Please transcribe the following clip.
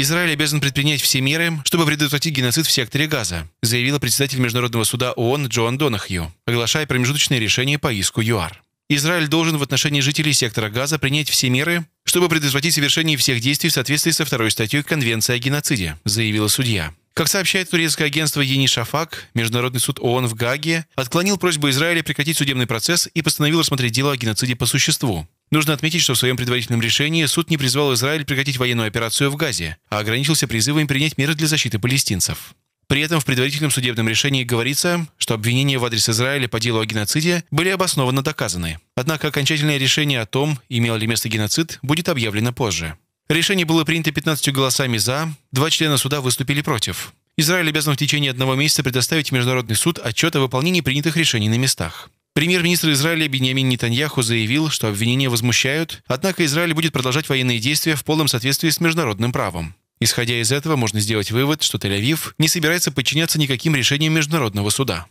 Израиль обязан предпринять все меры, чтобы предотвратить геноцид в секторе Газа, заявила председатель Международного суда ООН Джоан Донахью, оглашая промежуточное решение по иску ЮАР. Израиль должен в отношении жителей сектора Газа принять все меры, чтобы предотвратить совершение всех действий в соответствии со второй статьей Конвенции о геноциде, заявила судья. Как сообщает турецкое агентство Ени Шафак, Международный суд ООН в Гаге отклонил просьбу Израиля прекратить судебный процесс и постановил рассмотреть дело о геноциде по существу. Нужно отметить, что в своем предварительном решении суд не призвал Израиль прекратить военную операцию в Газе, а ограничился призывом принять меры для защиты палестинцев. При этом в предварительном судебном решении говорится, что обвинения в адрес Израиля по делу о геноциде были обоснованно доказаны. Однако окончательное решение о том, имел ли место геноцид, будет объявлено позже. Решение было принято 15 голосами «за», два члена суда выступили против. Израиль обязан в течение одного месяца предоставить Международный суд отчет о выполнении принятых решений на местах. Премьер-министр Израиля Бениамин Нетаньяху заявил, что обвинения возмущают, однако Израиль будет продолжать военные действия в полном соответствии с международным правом. Исходя из этого, можно сделать вывод, что Тель-Авив не собирается подчиняться никаким решениям международного суда.